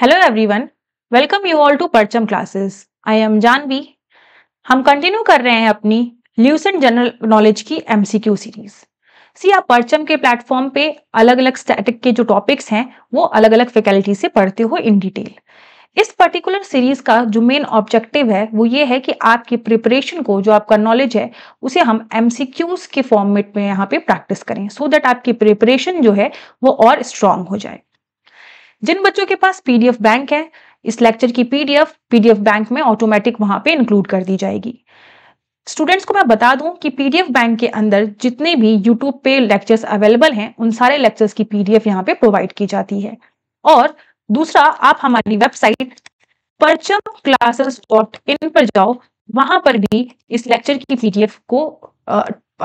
Hello everyone welcome you all to Parcham classes I am Jahnavi हम continue कर रहे हैं अपनी ल्यूसेंट जनरल नॉलेज की एमसीक्यू सीरीज सी आप परचम के प्लेटफॉर्म पे अलग अलग स्टैटिक के जो टॉपिक्स हैं वो अलग अलग फैकल्टी से पढ़ते हो इन डिटेल इस पर्टिकुलर सीरीज का जो मेन ऑब्जेक्टिव है वो ये है कि आपकी प्रिपरेशन को जो आपका नॉलेज है उसे हम एम के फॉर्मेट में यहाँ पे प्रैक्टिस करें सो so दैट आपकी प्रिपरेशन जो है वो और स्ट्रांग हो जाए जिन बच्चों के पास पीडीएफ बैंक है इस लेक्चर की पीडीएफ पीडीएफ बैंक में ऑटोमेटिक वहां पे इंक्लूड कर दी जाएगी स्टूडेंट्स को मैं बता दूं कि पीडीएफ बैंक के अंदर जितने भी यूट्यूब पे लेक्चर्स अवेलेबल हैं उन सारे लेक्चर्स की पीडीएफ यहाँ पे प्रोवाइड की जाती है और दूसरा आप हमारी वेबसाइट परचम क्लासेस डॉट इन पर जाओ वहां पर भी इस लेक्चर की पीडीएफ को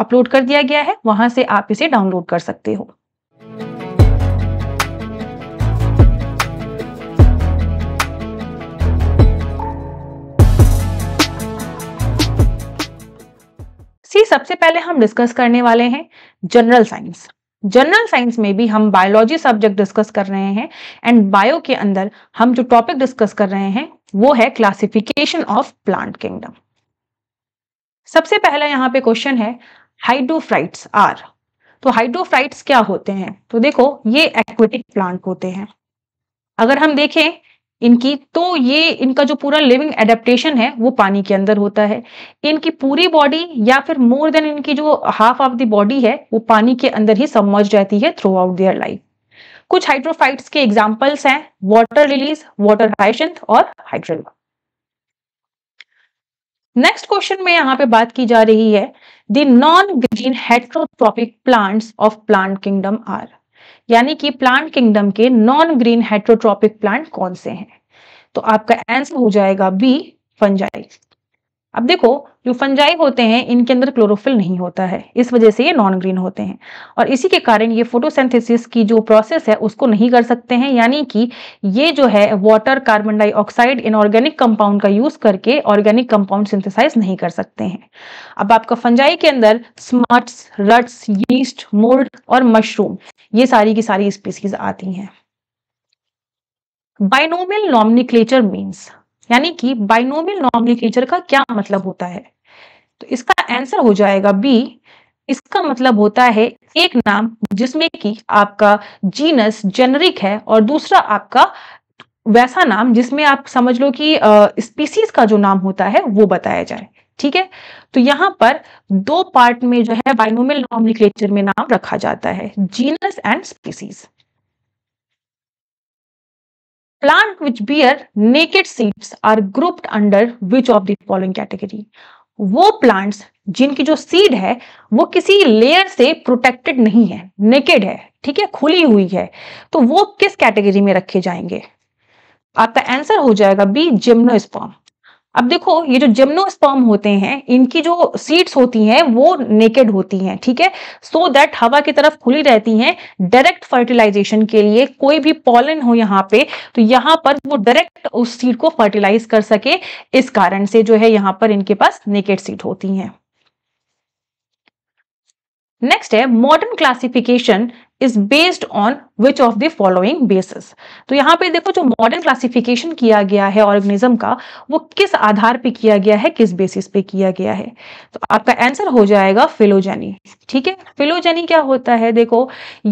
अपलोड कर दिया गया है वहां से आप इसे डाउनलोड कर सकते हो सी सबसे पहले हम डिस्कस करने वाले हैं जनरल साइंस जनरल साइंस में भी हम बायोलॉजी सब्जेक्ट डिस्कस कर रहे हैं एंड बायो के अंदर हम जो टॉपिक डिस्कस कर रहे हैं वो है क्लासिफिकेशन ऑफ प्लांट किंगडम सबसे पहला यहाँ पे क्वेश्चन है हाइड्रोफ्राइट्स आर तो हाइड्रोफ्राइट्स क्या होते हैं तो देखो ये एक्वेटिक प्लांट होते हैं अगर हम देखें इनकी तो ये इनका जो पूरा लिविंग एडेप्टेशन है वो पानी के अंदर होता है इनकी पूरी बॉडी या फिर मोर देन इनकी जो हाफ ऑफ द बॉडी है वो पानी के अंदर ही समझ जाती है थ्रू आउट देयर लाइफ कुछ हाइड्रोफाइट्स के एग्जाम्पल्स हैं वाटर लिलीज वाटर हाइशंथ और हाइड्रला नेक्स्ट क्वेश्चन में यहाँ पे बात की जा रही है the non green heterotrophic plants of plant kingdom are यानी कि प्लांट किंगडम के नॉन ग्रीन हेट्रोट्रॉपिक प्लांट कौन से हैं तो आपका आंसर हो जाएगा बी फंजाइज अब देखो जो फंजाई होते हैं इनके अंदर क्लोरोफिल नहीं होता है इस वजह से ये नॉन ग्रीन होते हैं और इसी के कारण ये फोटोसेंथिस की जो प्रोसेस है उसको नहीं कर सकते हैं यानी कि ये जो है water carbon dioxide inorganic compound का यूज करके ऑर्गेनिक कंपाउंड सिंथेसाइज नहीं कर सकते हैं अब आपका फंजाई के अंदर स्मट्स रट्स यीस्ट मोल्ड और मशरूम ये सारी की सारी स्पीसीज आती हैं बाइनोमियल नॉमनिक्लेचर मीन्स यानी कि बाइनोमियल नॉम्लिकेचर का क्या मतलब होता है तो इसका आंसर हो जाएगा बी इसका मतलब होता है एक नाम जिसमें कि आपका जीनस जेनरिक है और दूसरा आपका वैसा नाम जिसमें आप समझ लो कि स्पीसीज का जो नाम होता है वो बताया जाए ठीक है तो यहां पर दो पार्ट में जो है बाइनोमियल नॉम्लिक्लेचर में नाम रखा जाता है genus and species plant which bear naked seeds are grouped under which of the following category वो प्लांट्स जिनकी जो सीड है वो किसी लेयर से प्रोटेक्टेड नहीं है नेकेड है ठीक है खुली हुई है तो वो किस कैटेगरी में रखे जाएंगे आपका आंसर हो जाएगा बी जिम्नोस्पर्म अब देखो ये जो जिम्नोस्पर्म होते हैं इनकी जो सीट्स होती हैं वो नेकेड होती हैं ठीक है सो दैट हवा की तरफ खुली रहती हैं डायरेक्ट फर्टिलाइजेशन के लिए कोई भी पॉलन हो यहाँ पे तो यहाँ पर वो डायरेक्ट उस सीड को फर्टिलाइज कर सके इस कारण से जो है यहाँ पर इनके पास नेकेड सीट होती है नेक्स्ट है modern classification is based on which of the following basis तो यहाँ पे देखो जो मॉडर्न क्लासिफिकेशन किया गया है ऑर्गेनिज्म का वो किस आधार पे किया गया है किस बेसिस पे किया गया है तो आपका आंसर हो जाएगा फिलोजेनी ठीक है फिलोजेनी क्या होता है देखो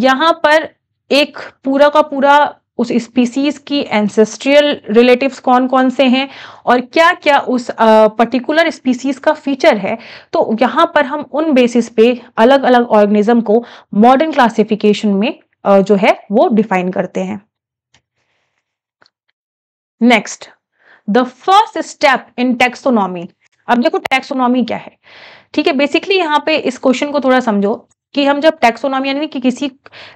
यहाँ पर एक पूरा का पूरा उस स्पीसीज की एंसेस्ट्रियल रिलेटिव्स कौन कौन से हैं और क्या क्या उस पर्टिकुलर स्पीसीज का फीचर है तो यहाँ पर हम उन बेसिस पे अलग अलग ऑर्गेनिज्म को मॉडर्न क्लासिफिकेशन में uh, जो है वो डिफाइन करते हैं next the first step in taxonomy अब देखो टेक्सोनॉमी क्या है ठीक है बेसिकली यहाँ पे इस क्वेश्चन को थोड़ा समझो कि हम जब टैक्सोनॉमी यानी कि किसी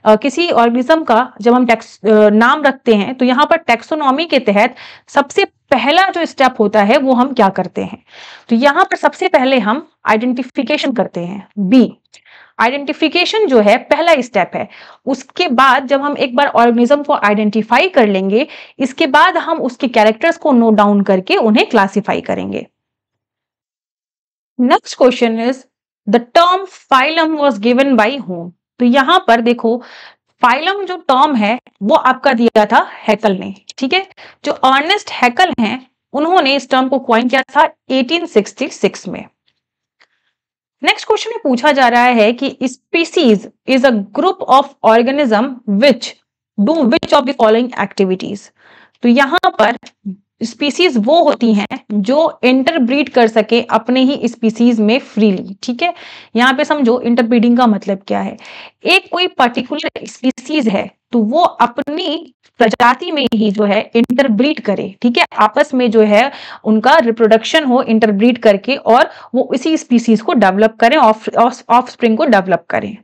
आ, किसी ऑर्गेनिज्म का जब हम टैक्स नाम रखते हैं तो यहाँ पर टैक्सोनॉमी के तहत सबसे पहला जो स्टेप होता है वो हम क्या करते हैं तो यहाँ पर सबसे पहले हम आइडेंटिफिकेशन करते हैं बी आइडेंटिफिकेशन जो है पहला स्टेप है उसके बाद जब हम एक बार ऑर्गेनिज्म को आइडेंटिफाई कर लेंगे इसके बाद हम उसके कैरेक्टर्स को नोट डाउन करके उन्हें क्लासीफाई करेंगे next question is the term phylum was given by home तो यहां पर देखो फाइलम जो टर्म है वो आपका दिया था हैकल ने ठीक है जो अर्नेस्ट हैकल हैं उन्होंने इस टर्म को क्वाइन किया था 1866 में नेक्स्ट क्वेश्चन में पूछा जा रहा है कि species is a group of organism which do which of the following activities तो यहां पर स्पीसीज वो होती हैं जो इंटरब्रीड कर सके अपने ही स्पीसीज में फ्रीली ठीक है यहाँ पे समझो इंटरब्रीडिंग का मतलब क्या है एक कोई पर्टिकुलर स्पीसीज है तो वो अपनी प्रजाति में ही जो है इंटरब्रीड करे ठीक है आपस में जो है उनका रिप्रोडक्शन हो इंटरब्रीड करके और वो इसी स्पीसीज को डेवलप करें ऑफ ऑफ स्प्रिंग को डेवलप करें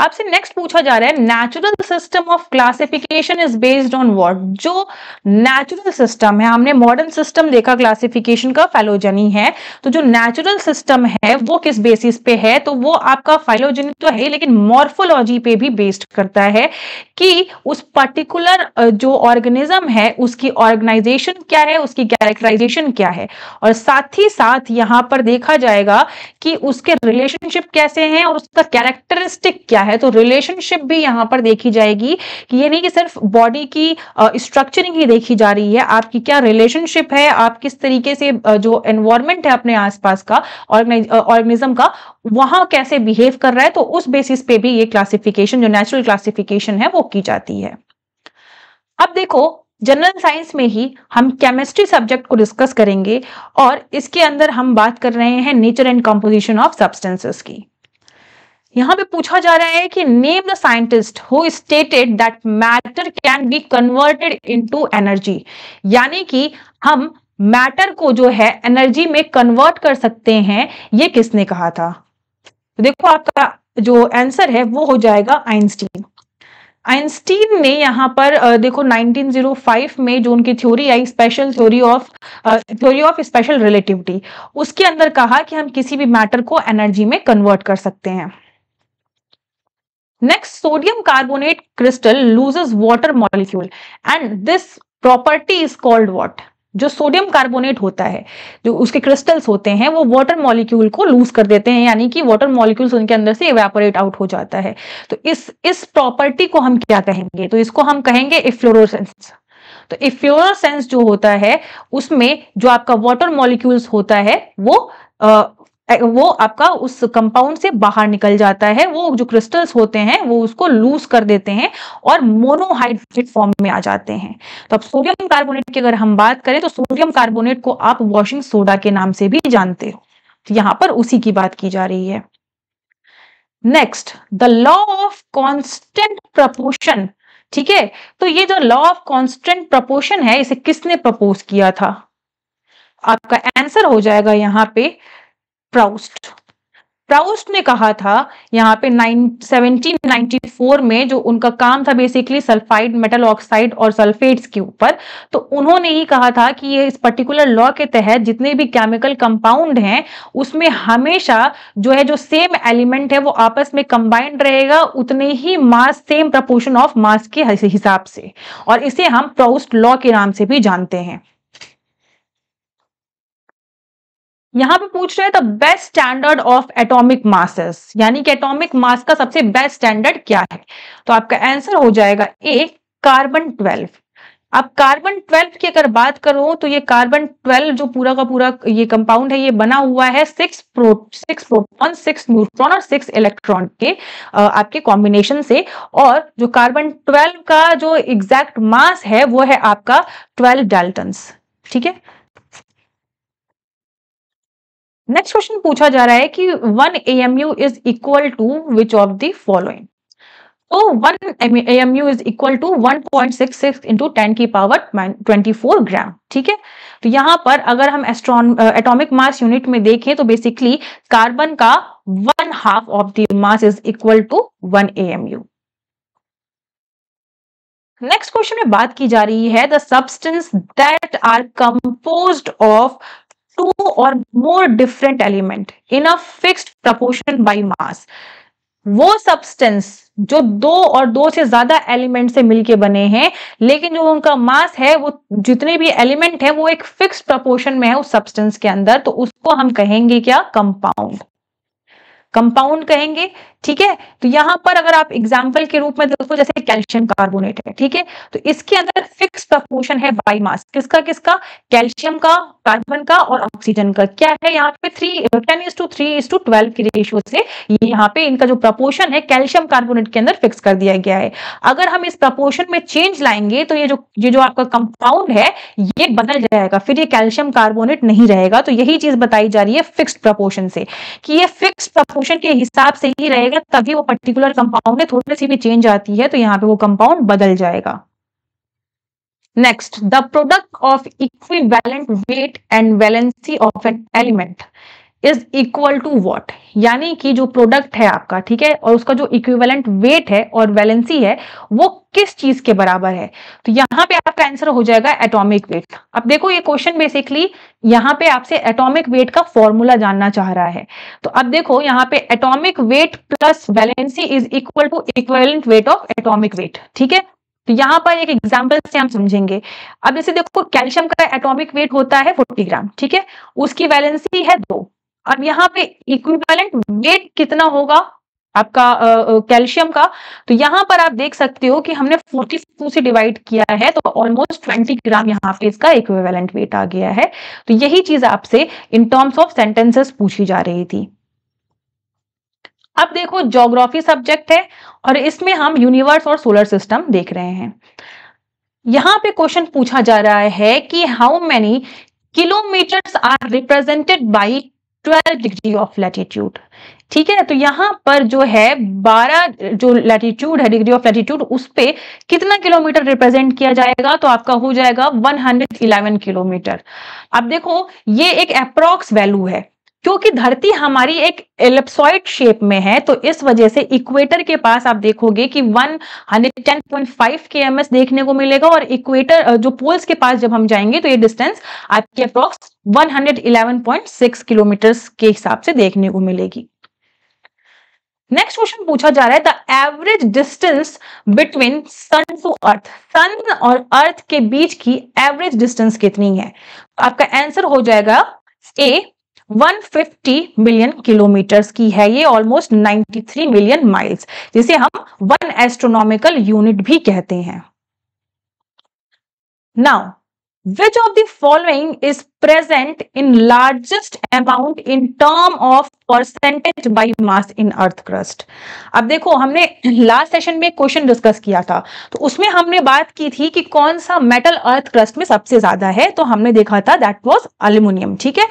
आपसे नेक्स्ट पूछा जा रहा है natural system of classification is based on what जो नेचुरल सिस्टम है हमने मॉडर्न सिस्टम देखा क्लासिफिकेशन का फाइलोजनी है तो जो नेचुरल सिस्टम है वो किस बेसिस पे है तो वो आपका फाइलोजनी तो है लेकिन मॉर्फोलॉजी पे भी बेस्ड करता है कि उस पर्टिकुलर जो ऑर्गेनिज्म है उसकी ऑर्गेनाइजेशन क्या है उसकी कैरेक्टराइजेशन क्या है और साथ ही साथ यहाँ पर देखा जाएगा कि उसके रिलेशनशिप कैसे हैं और उसका कैरेक्टरिस्टिक क्या है है तो रिलेशनशिप भी यहाँ पर देखी जाएगी कि ये नहीं कि सिर्फ बॉडी की स्ट्रक्चरिंग ही देखी जा रही है आपकी क्या रिलेशनशिप है आप किस तरीके से जो एनवायरमेंट है अपने आसपास का ऑर्गेनिज्म का वहां कैसे बिहेव कर रहा है तो उस बेसिस पे भी ये क्लासिफिकेशन जो नेचुरल क्लासिफिकेशन है वो की जाती है अब देखो जनरल साइंस में ही हम केमिस्ट्री सब्जेक्ट को डिस्कस करेंगे और इसके अंदर हम बात कर रहे हैं nature and composition of substances की यहां पे पूछा जा रहा है कि name the scientist who stated that matter can be converted into energy यानी कि हम मैटर को जो है एनर्जी में कन्वर्ट कर सकते हैं ये किसने कहा था तो देखो आपका जो आंसर है वो हो जाएगा आइंस्टीन आइंस्टीन ने यहाँ पर देखो 1905 में जो उनकी थ्योरी आई special theory of theory of special relativity उसके अंदर कहा कि हम किसी भी मैटर को एनर्जी में कन्वर्ट कर सकते हैं next sodium carbonate crystal loses water molecule and this property is called what जो सोडियम कार्बोनेट होता है जो उसके क्रिस्टल्स होते हैं वो वाटर मॉलिक्यूल को लूज कर देते हैं यानी कि वाटर मॉलिक्यूल्स उनके अंदर से इवेपोरेट आउट हो जाता है तो इस इस प्रॉपर्टी को हम क्या कहेंगे तो इसको हम कहेंगे इफ्लोरोसेंस तो इफ्लोरोसेंस जो होता है उसमें जो आपका वाटर मॉलिक्यूल्स होता है वो वो आपका उस कंपाउंड से बाहर निकल जाता है वो जो क्रिस्टल्स होते हैं वो उसको लूज कर देते हैं और मोनोहाइड्रेट फॉर्म में आ जाते हैं तो अब सोडियम कार्बोनेट की अगर हम बात करें तो सोडियम कार्बोनेट को आप वॉशिंग सोडा के नाम से भी जानते हो तो यहां पर उसी की बात की जा रही है next the law of constant proportion ठीक है तो ये जो लॉ ऑफ कॉन्स्टेंट प्रपोशन है इसे किसने प्रपोज किया था आपका आंसर हो जाएगा यहाँ पे प्राउस्ट प्राउस्ट ने कहा था यहाँ पे नाइन 1794 में जो उनका काम था बेसिकली सल्फाइड मेटल ऑक्साइड और सल्फेट्स के ऊपर तो उन्होंने ही कहा था कि ये इस पर्टिकुलर लॉ के तहत जितने भी केमिकल कंपाउंड हैं उसमें हमेशा जो है जो सेम एलिमेंट है वो आपस में कंबाइंड रहेगा उतने ही mass same proportion of mass के हिसाब से और इसे हम प्राउस्ट लॉ के नाम से भी जानते हैं यहाँ पे पूछ रहे हैं the best standard of atomic masses यानी कि एटॉमिक मास का सबसे बेस्ट स्टैंडर्ड क्या है तो आपका आंसर हो जाएगा ए कार्बन ट्वेल्व अब कार्बन ट्वेल्व की अगर बात करो तो ये कार्बन ट्वेल्व जो पूरा का पूरा ये कंपाउंड है ये बना हुआ है six pro six proton six neutron और सिक्स इलेक्ट्रॉन के आपके कॉम्बिनेशन से और जो कार्बन ट्वेल्व का जो एग्जैक्ट मास है वो है आपका ट्वेल्व डेल्टन ठीक है नेक्स्ट क्वेश्चन पूछा जा रहा है कि one A M U is equal to which of the following तो one A M U is equal to one point six six into ten की पावर ट्वेंटी फोर ग्राम ठीक है तो यहां पर अगर हम एस्ट्रॉन एटॉमिक मास यूनिट में देखें तो बेसिकली कार्बन का one half of the mass is equal to one A M U next question में बात की जा रही है the substance that are composed of two or more different element in a fixed proportion by mass वो substance जो दो और दो से ज्यादा एलिमेंट से मिलके बने हैं लेकिन जो उनका मास है वो जितने भी एलिमेंट है वो एक फिक्स प्रपोर्शन में है उस सब्सटेंस के अंदर तो उसको हम कहेंगे क्या कंपाउंड कंपाउंड कहेंगे ठीक है तो यहाँ पर अगर आप एग्जाम्पल के रूप में देखो जैसे कैल्शियम कार्बोनेट है ठीक है तो इसके अंदर फिक्स प्रपोर्शन है बाई मास किसका किसका कैल्शियम का कार्बन का और ऑक्सीजन का क्या है यहाँ पे three ten is two three is two twelve की रेशियो से यहाँ पे इनका जो प्रपोर्शन है कैल्शियम कार्बोनेट के अंदर फिक्स कर दिया गया है अगर हम इस प्रपोर्शन में चेंज लाएंगे तो ये जो ये जो आपका कंपाउंड है ये बदल जाएगा फिर ये कैल्शियम कार्बोनेट नहीं रहेगा तो यही चीज बताई जा रही है फिक्स प्रपोर्शन से कि ये प्रपोर्शन पोर्शन के हिसाब से ही रहेगा तभी वो पर्टिकुलर कंपाउंड में थोड़ी सी भी चेंज आती है तो यहाँ पे वो कंपाउंड बदल जाएगा next the product of equi weight and valency of an element is equal to what यानी कि जो प्रोडक्ट है आपका ठीक है और उसका जो इक्विवेलेंट वेट है और वैलेंसी है वो किस चीज के बराबर है तो यहाँ पे आपका आंसर हो जाएगा एटॉमिक वेट अब देखो ये क्वेश्चन बेसिकली यहाँ पे आपसे एटॉमिक वेट का फॉर्मूला जानना चाह रहा है तो अब देखो यहाँ पे atomic weight plus valency is equal to equivalent weight of atomic weight ठीक है तो यहाँ पर एक एग्जाम्पल से हम समझेंगे अब जैसे देखो कैल्शियम का एटॉमिक वेट होता है 40 ग्राम ठीक है उसकी वैलेंसी है दो अब यहाँ पे इक्विवेलेंट वेट कितना होगा आपका कैल्शियम का तो यहाँ पर आप देख सकते हो कि हमने 42 से डिवाइड किया है तो ऑलमोस्ट 20 ग्राम यहाँ पे इसका इक्विवेलेंट वेट आ गया है तो यही चीज आपसे इन टर्म्स ऑफ सेंटेंसेस पूछी जा रही थी अब देखो जोग्राफी सब्जेक्ट है और इसमें हम यूनिवर्स और सोलर सिस्टम देख रहे हैं यहाँ पे क्वेश्चन पूछा जा रहा है कि how many kilometres are represented by 12 degree of latitude ठीक है तो यहाँ पर जो है 12 जो लैटिट्यूड है डिग्री ऑफ लैटिट्यूड उस पर कितना किलोमीटर रिप्रेजेंट किया जाएगा तो आपका हो जाएगा 111 किलोमीटर अब देखो ये एक अप्रॉक्स वैल्यू है क्योंकि धरती हमारी एक एलिप्सॉइड शेप में है तो इस वजह से इक्वेटर के पास आप देखोगे कि 110.5 एस देखने को मिलेगा और इक्वेटर जो पोल्स के पास जब हम जाएंगे तो ये डिस्टेंस आपके अप्रॉक्स 111.6 किलोमीटर के हिसाब से देखने को मिलेगी नेक्स्ट क्वेश्चन पूछा जा रहा है the average distance between sun to earth sun और अर्थ के बीच की एवरेज डिस्टेंस कितनी है आपका आंसर हो जाएगा ए 150 मिलियन किलोमीटर्स की है ये ऑलमोस्ट 93 मिलियन माइल्स जिसे हम वन एस्ट्रोनॉमिकल यूनिट भी कहते हैं now which of the following is present in largest amount in term of percentage by mass in earth crust अब देखो हमने लास्ट सेशन में क्वेश्चन डिस्कस किया था तो उसमें हमने बात की थी कि कौन सा मेटल अर्थ क्रस्ट में सबसे ज्यादा है तो हमने देखा था दैट वॉज अल्यूमिनियम ठीक है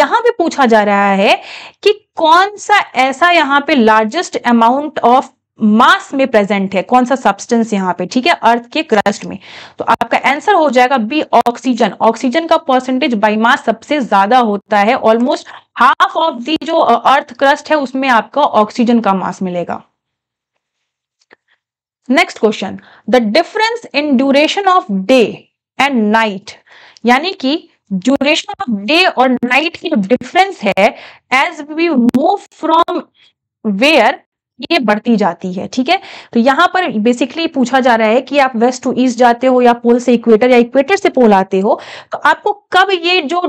यहां पर पूछा जा रहा है कि कौन सा ऐसा यहां पर लार्जेस्ट अमाउंट ऑफ मास में प्रेजेंट है कौन सा सब्सटेंस यहाँ पे ठीक है अर्थ के क्रस्ट में तो आपका आंसर हो जाएगा बी ऑक्सीजन ऑक्सीजन का परसेंटेज बाई मास सबसे ज्यादा होता है ऑलमोस्ट हाफ ऑफ दी जो अर्थ क्रस्ट है उसमें आपका ऑक्सीजन का मास मिलेगा next question the difference in duration of day and night यानी कि ड्यूरेशन ऑफ डे और नाइट की जो डिफरेंस है as we move from where ये बढ़ती जाती है ठीक है तो यहाँ पर बेसिकली पूछा जा रहा है कि आप वेस्ट टू ईस्ट जाते हो या पोल से इक्वेटर या इक्वेटर से पोल आते हो तो आपको कब ये जो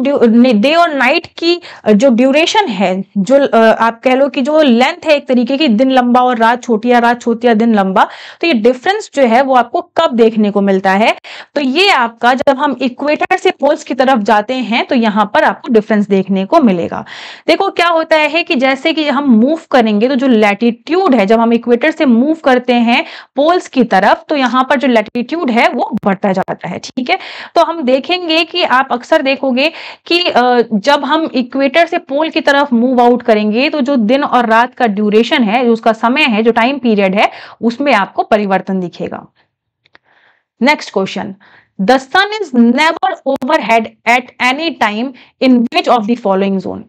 डे और नाइट की जो ड्यूरेशन है जो आप कह लो कि जो लेंथ है एक तरीके की दिन लंबा और रात छोटी या रात छोटी या दिन लंबा तो ये डिफरेंस जो है वो आपको कब देखने को मिलता है तो ये आपका जब हम इक्वेटर से पोल्स की तरफ जाते हैं तो यहाँ पर आपको डिफरेंस देखने को मिलेगा देखो क्या होता है कि जैसे कि हम मूव करेंगे तो जो लैटिट्यूड लैटिट्यूड है जब हम इक्वेटर से मूव करते हैं पोल्स की तरफ तो यहाँ पर जो लैटिट्यूड है वो बढ़ता जाता है ठीक है तो हम देखेंगे कि आप अक्सर देखोगे कि जब हम इक्वेटर से पोल की तरफ मूव आउट करेंगे तो जो दिन और रात का ड्यूरेशन है जो उसका समय है जो टाइम पीरियड है उसमें आपको परिवर्तन दिखेगा next question the sun is never overhead at any time in which of the following zone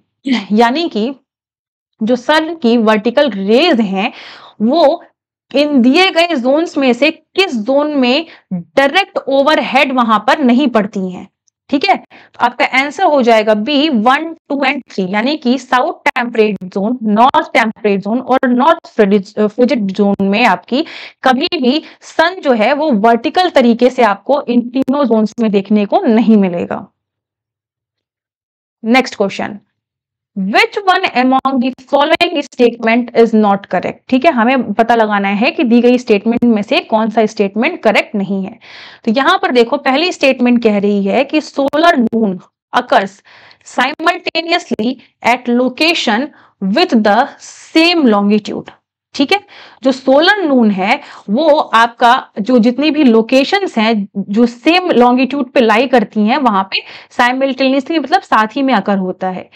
यानी कि जो सन की वर्टिकल रेज हैं वो इन दिए गए जोन्स में से किस जोन में डायरेक्ट ओवरहेड वहां पर नहीं पड़ती हैं ठीक है तो आपका आंसर हो जाएगा B one two and three यानी कि south temperate zone north temperate zone और नॉर्थ फ्रिजिट जोन में आपकी कभी भी सन जो है वो वर्टिकल तरीके से आपको इन तीनों जोन्स में देखने को नहीं मिलेगा next question which one among the following statement is not correct ठीक है हमें पता लगाना है कि दी गई स्टेटमेंट में से कौन सा स्टेटमेंट करेक्ट नहीं है तो यहां पर देखो पहली स्टेटमेंट कह रही है कि solar noon occurs simultaneously at location with the same longitude ठीक है जो सोलर नून है वो आपका जो जितनी भी लोकेशंस हैं जो सेम लॉन्गिट्यूड पे लाई करती हैं वहां पे साइमल्टेनियसली मतलब साथ ही में आकर होता है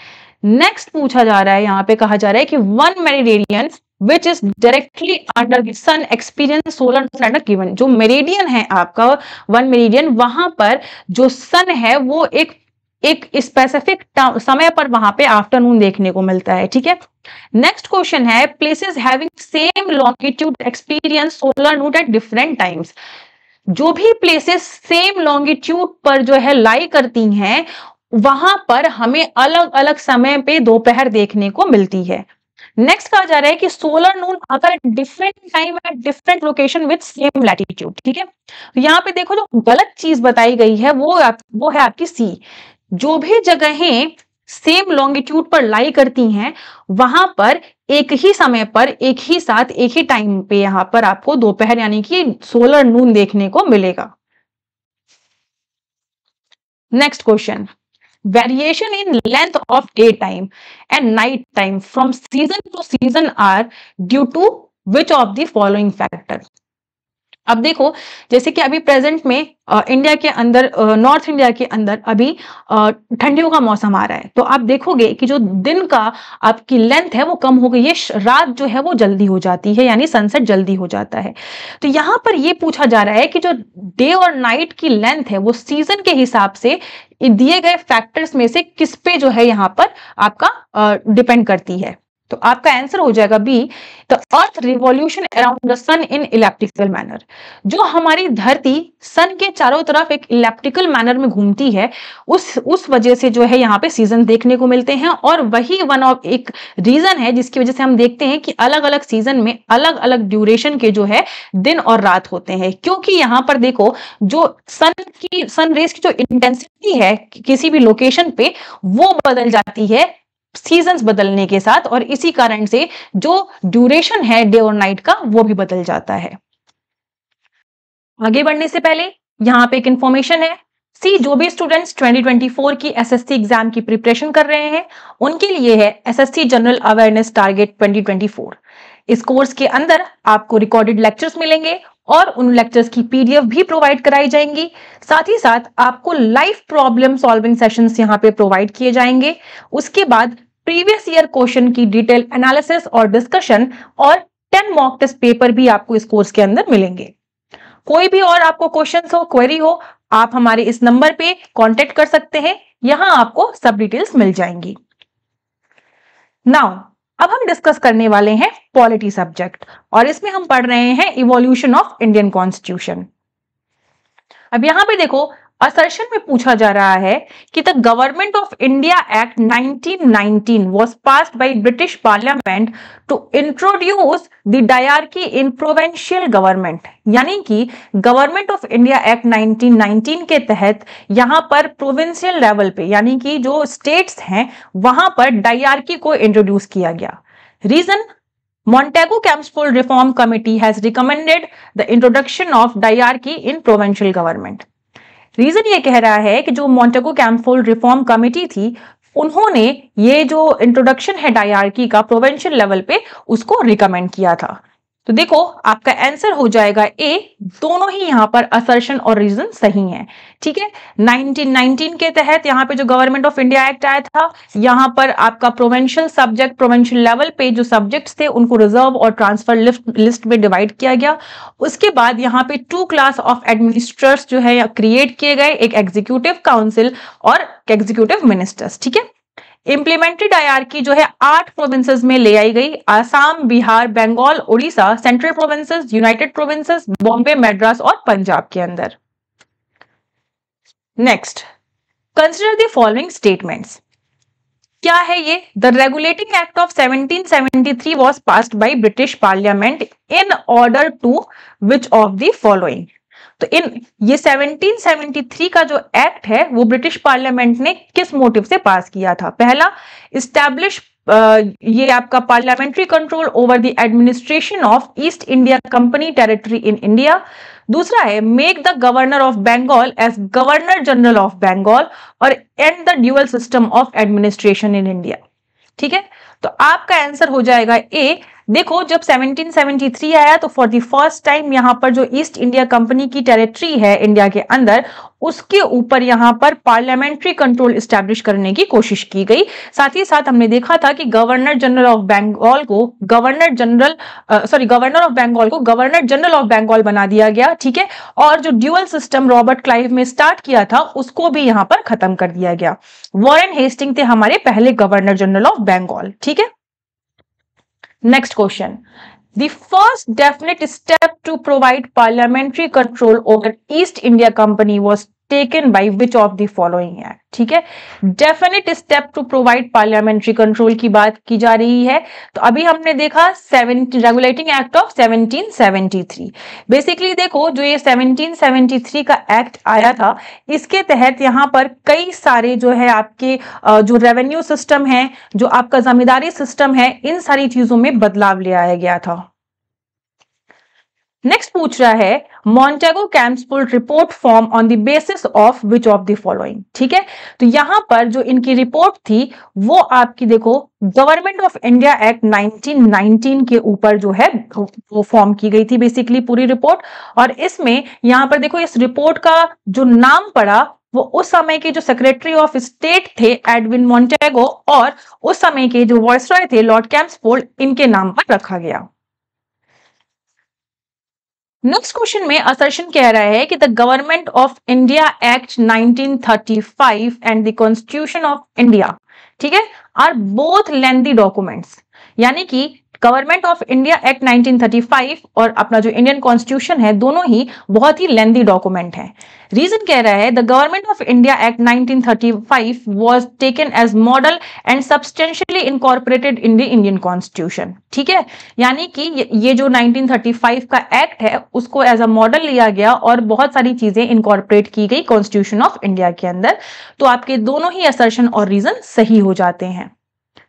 नेक्स्ट पूछा जा रहा है यहाँ पे कहा जा रहा है कि one meridian which is directly under the sun experience solar under given जो मेरिडियन है आपका वन मेरिडियन वहां पर जो सन है वो एक एक स्पेसिफिक समय पर वहां पे आफ्टरनून देखने को मिलता है ठीक है नेक्स्ट क्वेश्चन है places having same longitude experience solar noon at different times जो भी प्लेसेस सेम लॉन्गिट्यूड पर जो है लाई करती हैं वहां पर हमें अलग अलग समय पे दोपहर देखने को मिलती है नेक्स्ट कहा जा रहा है कि सोलर नून अगर different time at different location with same latitude ठीक है यहाँ पे देखो जो गलत चीज बताई गई है वो आप, वो है आपकी सी जो भी जगहें सेम लॉन्गिट्यूड पर लाई करती हैं वहां पर एक ही समय पर एक ही साथ एक ही टाइम पे यहां पर आपको दोपहर यानी कि सोलर नून देखने को मिलेगा next question variation in length of daytime and night time from season to season are due to which of the following factors अब देखो जैसे कि अभी प्रेजेंट में आ, इंडिया के अंदर नॉर्थ इंडिया के अंदर अभी ठंडियों का मौसम आ रहा है तो आप देखोगे कि जो दिन का आपकी लेंथ है वो कम हो गई है रात जो है वो जल्दी हो जाती है यानी सनसेट जल्दी हो जाता है तो यहां पर ये पूछा जा रहा है कि जो डे और नाइट की लेंथ है वो सीजन के हिसाब से दिए गए फैक्टर्स में से किस पे जो है यहाँ पर आपका डिपेंड करती है तो आपका आंसर हो जाएगा B the earth revolution around the sun in elliptical manner जो हमारी धरती सन के चारों तरफ एक इलेप्टिकल मैनर में घूमती है उस उस वजह से जो है यहाँ पे सीजन देखने को मिलते हैं और वही वन ऑफ एक रीजन है जिसकी वजह से हम देखते हैं कि अलग अलग सीजन में अलग अलग ड्यूरेशन के जो है दिन और रात होते हैं क्योंकि यहाँ पर देखो जो सन की सन रेस की जो इंटेंसिटी है किसी भी लोकेशन पे वो बदल जाती है सीजन बदलने के साथ और इसी कारण से जो ड्यूरेशन है डे और नाइट का वो भी बदल जाता है आगे बढ़ने से पहले यहाँ पे एक इंफॉर्मेशन है सी जो भी स्टूडेंट्स 2024 की एसएससी एग्जाम की प्रिपरेशन कर रहे हैं उनके लिए है एसएससी जनरल अवेयरनेस टारगेट 2024 इस कोर्स के अंदर आपको रिकॉर्डेड लेक्चर्स मिलेंगे और उन लेक्चर्स की पीडीएफ भी प्रोवाइड कराई जाएंगी साथ ही साथ आपको लाइव प्रॉब्लम सॉल्विंग सेशंस यहाँ पे प्रोवाइड किए जाएंगे उसके बाद प्रीवियस ईयर क्वेश्चन की डिटेल एनालिसिस और डिस्कशन और टेन मॉक टेस्ट पेपर भी आपको इस कोर्स के अंदर मिलेंगे कोई भी और आपको क्वेश्चन हो क्वेरी हो आप हमारे इस नंबर पे कांटेक्ट कर सकते हैं यहां आपको सब डिटेल्स मिल जाएंगी नाउ अब हम डिस्कस करने वाले हैं पॉलिटी सब्जेक्ट और इसमें हम पढ़ रहे हैं इवोल्यूशन ऑफ इंडियन कॉन्स्टिट्यूशन अब यहां पे देखो असर्शन में पूछा जा रहा है कि the government of India act 1919 was passed by British parliament to introduce the diarchy in provincial government यानी कि गवर्नमेंट ऑफ इंडिया एक्ट 1919 के तहत यहां पर प्रोविंशियल लेवल पे यानी कि जो स्टेट्स हैं वहां पर डायरकी को इंट्रोड्यूस किया गया reason Montagu Chelmsford reform committee has recommended the introduction of diarchy in provincial government reason ये कह रहा है कि जो मोन्टेगो कैम्फोल्ड रिफॉर्म कमेटी थी उन्होंने ये जो इंट्रोडक्शन है डायरकी का प्रोवेंशियल लेवल पे उसको रिकमेंड किया था तो देखो आपका आंसर हो जाएगा ए दोनों ही यहाँ पर असर्शन और रीजन सही है ठीक है 1919 के तहत यहाँ पे जो गवर्नमेंट ऑफ इंडिया एक्ट आया था यहां पर आपका प्रोवेंशियल सब्जेक्ट प्रोवेंशियल लेवल पे जो सब्जेक्ट्स थे उनको रिजर्व और ट्रांसफर लिस्ट लिस्ट में डिवाइड किया गया उसके बाद यहाँ पे टू क्लास ऑफ एडमिनिस्ट्रेटर्स जो है क्रिएट किए गए एक एग्जीक्यूटिव काउंसिल और एग्जीक्यूटिव मिनिस्टर्स ठीक है आईआर डायरकी जो है आठ प्रोविंसेस में ले आई गई Assam Bihar Bengal Orissa central provinces united provinces Bombay Madras और पंजाब के अंदर next consider the following statements क्या है ये the regulating act of 1773 was passed by British parliament in order to which of the following तो इन ये 1773 का जो एक्ट है वो ब्रिटिश पार्लियामेंट ने किस मोटिव से पास किया था पहला इस्टेब्लिश uh, ये आपका parliamentary control over the administration of East India Company territory in India दूसरा है make the governor of Bengal as governor general of Bengal और and the dual system of administration in India ठीक है तो आपका आंसर हो जाएगा ए देखो जब 1773 आया तो फॉर द फर्स्ट टाइम यहाँ पर जो ईस्ट इंडिया कंपनी की टेरिटरी है इंडिया के अंदर उसके ऊपर यहां पर पार्लियामेंट्री कंट्रोल स्टैब्लिश करने की कोशिश की गई साथ ही साथ हमने देखा था कि गवर्नर जनरल ऑफ बंगाल को governor general sorry governor of Bengal को गवर्नर जनरल ऑफ बंगाल बना दिया गया ठीक है और जो ड्यूअल सिस्टम रॉबर्ट क्लाइव में स्टार्ट किया था उसको भी यहाँ पर खत्म कर दिया गया वॉरन हेस्टिंग थे हमारे पहले गवर्नर जनरल ऑफ बंगाल ठीक है Next question. The first definite step to provide parliamentary control over East India Company was taken by which of the following act ठीक है definite step to provide parliamentary control की बात की जा रही है तो अभी हमने देखा रेगुलेटिंग एक्ट ऑफ 1773 बेसिकली देखो जो ये 1773 का एक्ट आया था इसके तहत यहाँ पर कई सारे जो है आपके जो रेवेन्यू सिस्टम है जो आपका जमींदारी सिस्टम है इन सारी चीजों में बदलाव ले आया गया था नेक्स्ट पूछ रहा है मॉन्टेगो कैम्पफुल report form on the basis of which of the following ठीक है तो यहां पर जो इनकी रिपोर्ट थी वो आपकी देखो गवर्नमेंट ऑफ इंडिया एक्ट 1919 के ऊपर जो है वो फॉर्म की गई थी बेसिकली पूरी रिपोर्ट और इसमें यहां पर देखो इस रिपोर्ट का जो नाम पड़ा वो उस समय के जो सेक्रेटरी ऑफ स्टेट थे एडविन मोन्टेगो और उस समय के जो वॉयसराय थे लॉर्ड कैम्सपोल इनके नाम पर रखा गया नेक्स्ट क्वेश्चन में असर्शन कह रहा है कि the government of India act 1935 and the constitution of India ठीक है आर बोथ लेंथी डॉक्यूमेंट्स यानी कि गवर्नमेंट ऑफ इंडिया एक्ट 1935 और अपना जो इंडियन कॉन्स्टिट्यूशन है दोनों ही बहुत ही लेंदी डॉक्यूमेंट है रीजन कह रहा है the government of India act 1935 was taken as model and substantially incorporated in the Indian constitution ठीक है यानी कि ये जो 1935 का एक्ट है उसको एज अ मॉडल लिया गया और बहुत सारी चीजें इनकॉर्पोरेट की गई कॉन्स्टिट्यूशन ऑफ इंडिया के अंदर तो आपके दोनों ही असर्शन और रीजन सही हो जाते हैं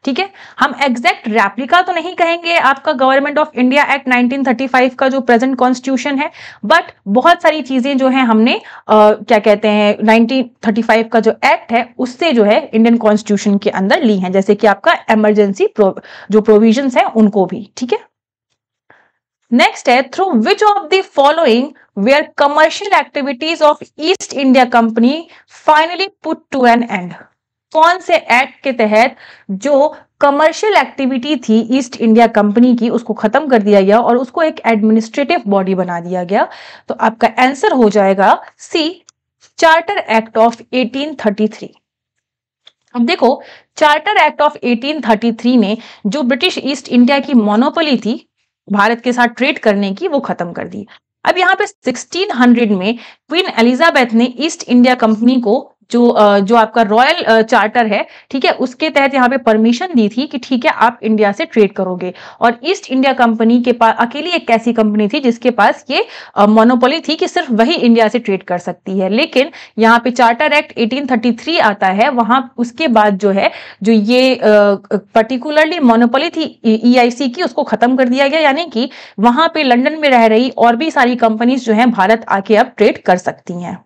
ठीक है हम एग्जैक्ट रेप्लिका तो नहीं कहेंगे आपका गवर्नमेंट ऑफ इंडिया एक्ट 1935 का जो प्रेजेंट कॉन्स्टिट्यूशन है बट बहुत सारी चीजें जो है हमने आ, क्या कहते हैं 1935 का जो एक्ट है उससे जो है इंडियन कॉन्स्टिट्यूशन के अंदर ली है जैसे कि आपका इमरजेंसी प्रो, जो प्रोविजन है उनको भी ठीक है नेक्स्ट है through which of the following were commercial activities of East India Company finally put to an end कौन से एक्ट के तहत जो कमर्शियल एक्टिविटी थी ईस्ट इंडिया कंपनी की उसको खत्म कर दिया गया और उसको एक एडमिनिस्ट्रेटिव बॉडी बना दिया गया तो आपका आंसर हो जाएगा सी चार्टर एक्ट ऑफ 1833 अब देखो चार्टर एक्ट ऑफ 1833 ने जो ब्रिटिश ईस्ट इंडिया की मोनोपोली थी भारत के साथ ट्रेड करने की वो खत्म कर दी अब यहाँ पे 1600 में क्वीन एलिजाबेथ ने ईस्ट इंडिया कंपनी को जो जो आपका रॉयल चार्टर है ठीक है उसके तहत यहाँ पे परमिशन दी थी कि ठीक है आप इंडिया से ट्रेड करोगे और ईस्ट इंडिया कंपनी के पास अकेली एक ऐसी कंपनी थी जिसके पास ये मोनोपोली थी कि सिर्फ वही इंडिया से ट्रेड कर सकती है लेकिन यहाँ पे चार्टर एक्ट 1833 आता है वहां उसके बाद जो है जो ये पर्टिकुलरली मोनोपोली थी ई e, e की उसको खत्म कर दिया गया यानी कि वहां पर लंडन में रह रही और भी सारी कंपनीज जो है भारत आके अब ट्रेड कर सकती हैं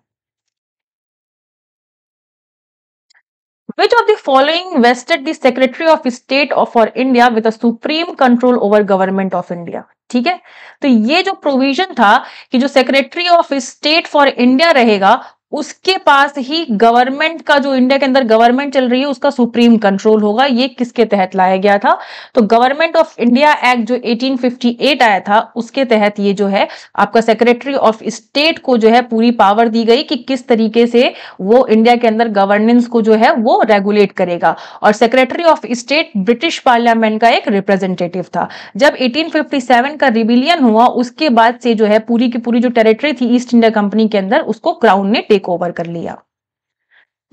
Which of the following vested the Secretary of State of for India with a supreme control over government of India? ठीक है तो ये जो प्रोविजन था कि जो secretary of state for India रहेगा उसके पास ही गवर्नमेंट का जो इंडिया के अंदर गवर्नमेंट चल रही है उसका सुप्रीम कंट्रोल होगा ये किसके तहत लाया गया था तो गवर्नमेंट ऑफ इंडिया एक्ट जो 1858 आया था उसके तहत ये जो है आपका सेक्रेटरी ऑफ स्टेट को जो है पूरी पावर दी गई कि किस तरीके से वो इंडिया के अंदर गवर्नेंस को जो है वो रेगुलेट करेगा और secretary of state British parliament का एक रिप्रेजेंटेटिव था जब एटीन का रिबिलियन हुआ उसके बाद से जो है पूरी की पूरी जो टेरिटरी थी ईस्ट इंडिया कंपनी के अंदर उसको क्राउन ने टेक टेक ओवर कर लिया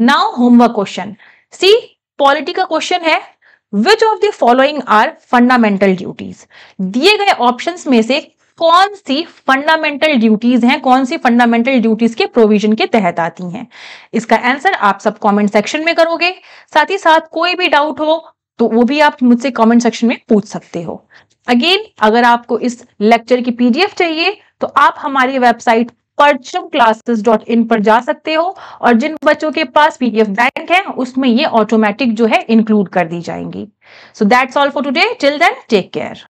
now homework question C polity का क्वेश्चन है which of the following are fundamental duties दिए गए ऑप्शन में से कौन सी फंडामेंटल ड्यूटीज हैं कौन सी फंडामेंटल ड्यूटीज के प्रोविजन के तहत आती हैं इसका आंसर आप सब कमेंट सेक्शन में करोगे साथ ही साथ कोई भी डाउट हो तो वो भी आप मुझसे कमेंट सेक्शन में पूछ सकते हो अगेन अगर आपको इस लेक्चर की पीडीएफ चाहिए तो आप हमारी वेबसाइट परचम क्लासेस डॉट इन पर जा सकते हो और जिन बच्चों के पास पीडीएफ बैंक है उसमें ये ऑटोमेटिक जो है इंक्लूड कर दी जाएंगी so that's all for today till then take care